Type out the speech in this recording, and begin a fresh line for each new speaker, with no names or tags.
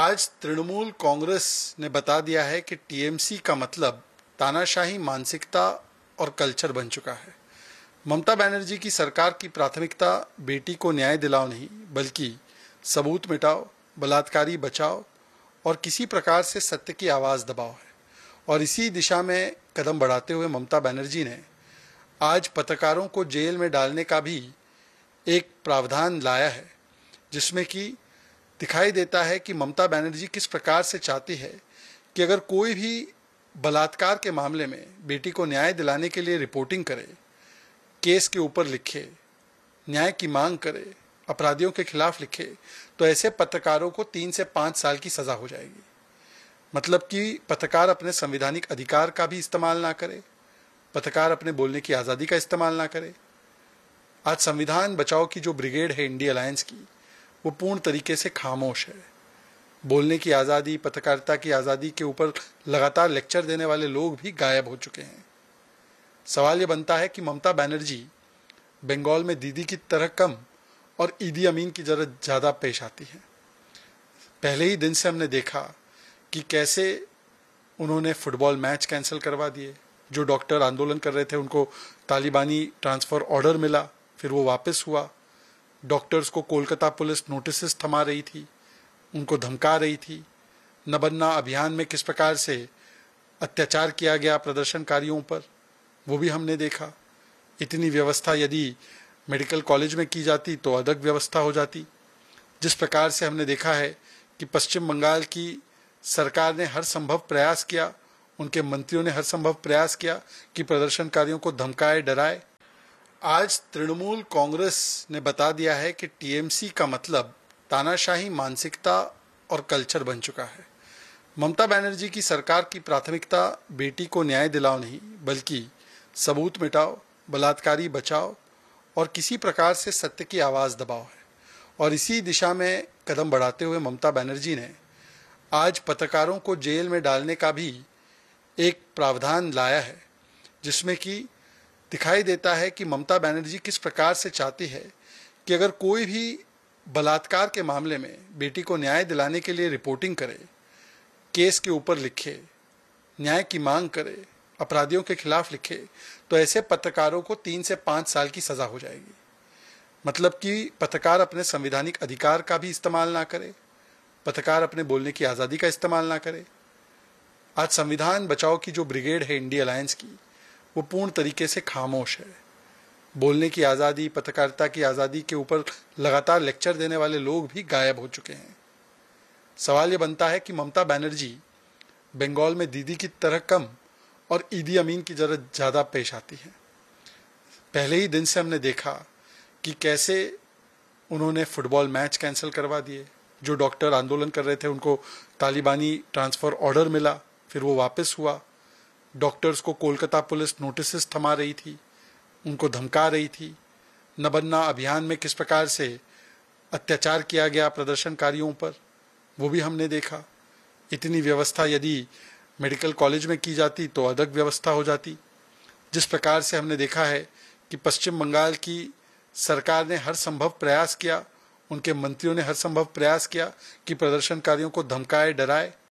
आज तृणमूल कांग्रेस ने बता दिया है कि टीएमसी का मतलब तानाशाही मानसिकता और कल्चर बन चुका है ममता बनर्जी की सरकार की प्राथमिकता बेटी को न्याय दिलाओ नहीं बल्कि सबूत मिटाओ बलात्कारी बचाओ और किसी प्रकार से सत्य की आवाज़ दबाओ है और इसी दिशा में कदम बढ़ाते हुए ममता बनर्जी ने आज पत्रकारों को जेल में डालने का भी एक प्रावधान लाया है जिसमें कि दिखाई देता है कि ममता बनर्जी किस प्रकार से चाहती है कि अगर कोई भी बलात्कार के मामले में बेटी को न्याय दिलाने के लिए रिपोर्टिंग करे केस के ऊपर लिखे न्याय की मांग करे अपराधियों के खिलाफ लिखे तो ऐसे पत्रकारों को तीन से पाँच साल की सज़ा हो जाएगी मतलब कि पत्रकार अपने संविधानिक अधिकार का भी इस्तेमाल ना करे पत्रकार अपने बोलने की आज़ादी का इस्तेमाल ना करे आज संविधान बचाओ की जो ब्रिगेड है इंडिया अलायंस की वो पूर्ण तरीके से खामोश है बोलने की आज़ादी पत्रकारिता की आज़ादी के ऊपर लगातार लेक्चर देने वाले लोग भी गायब हो चुके हैं सवाल ये बनता है कि ममता बनर्जी बंगाल में दीदी की तरह कम और ईदी अमीन की जरूरत ज़्यादा पेश आती है पहले ही दिन से हमने देखा कि कैसे उन्होंने फुटबॉल मैच कैंसिल करवा दिए जो डॉक्टर आंदोलन कर रहे थे उनको तालिबानी ट्रांसफ़र ऑर्डर मिला फिर वो वापस हुआ डॉक्टर्स को कोलकाता पुलिस नोटिस थमा रही थी उनको धमका रही थी नबन्ना अभियान में किस प्रकार से अत्याचार किया गया प्रदर्शनकारियों पर वो भी हमने देखा इतनी व्यवस्था यदि मेडिकल कॉलेज में की जाती तो अदग व्यवस्था हो जाती जिस प्रकार से हमने देखा है कि पश्चिम बंगाल की सरकार ने हर संभव प्रयास किया उनके मंत्रियों ने हर संभव प्रयास किया कि प्रदर्शनकारियों को धमकाए डराए आज तृणमूल कांग्रेस ने बता दिया है कि टीएमसी का मतलब तानाशाही मानसिकता और कल्चर बन चुका है ममता बनर्जी की सरकार की प्राथमिकता बेटी को न्याय दिलाओ नहीं बल्कि सबूत मिटाओ बलात्कारी बचाओ और किसी प्रकार से सत्य की आवाज़ दबाओ है और इसी दिशा में कदम बढ़ाते हुए ममता बनर्जी ने आज पत्रकारों को जेल में डालने का भी एक प्रावधान लाया है जिसमें कि दिखाई देता है कि ममता बनर्जी किस प्रकार से चाहती है कि अगर कोई भी बलात्कार के मामले में बेटी को न्याय दिलाने के लिए रिपोर्टिंग करे केस के ऊपर लिखे न्याय की मांग करे अपराधियों के खिलाफ लिखे तो ऐसे पत्रकारों को तीन से पाँच साल की सज़ा हो जाएगी मतलब कि पत्रकार अपने संवैधानिक अधिकार का भी इस्तेमाल ना करे पत्रकार अपने बोलने की आज़ादी का इस्तेमाल ना करे आज संविधान बचाओ की जो ब्रिगेड है इंडिया अलायंस की वो पूर्ण तरीके से खामोश है बोलने की आज़ादी पत्रकारिता की आज़ादी के ऊपर लगातार लेक्चर देने वाले लोग भी गायब हो चुके हैं सवाल ये बनता है कि ममता बनर्जी बंगाल में दीदी की तरह कम और ईदी अमीन की जरूरत ज़्यादा पेश आती है पहले ही दिन से हमने देखा कि कैसे उन्होंने फुटबॉल मैच कैंसिल करवा दिए जो डॉक्टर आंदोलन कर रहे थे उनको तालिबानी ट्रांसफ़र ऑर्डर मिला फिर वो वापस हुआ डॉक्टर्स को कोलकाता पुलिस नोटिस थमा रही थी उनको धमका रही थी नबन्ना अभियान में किस प्रकार से अत्याचार किया गया प्रदर्शनकारियों पर वो भी हमने देखा इतनी व्यवस्था यदि मेडिकल कॉलेज में की जाती तो अदग व्यवस्था हो जाती जिस प्रकार से हमने देखा है कि पश्चिम बंगाल की सरकार ने हर संभव प्रयास किया उनके मंत्रियों ने हर संभव प्रयास किया कि प्रदर्शनकारियों को धमकाए डराए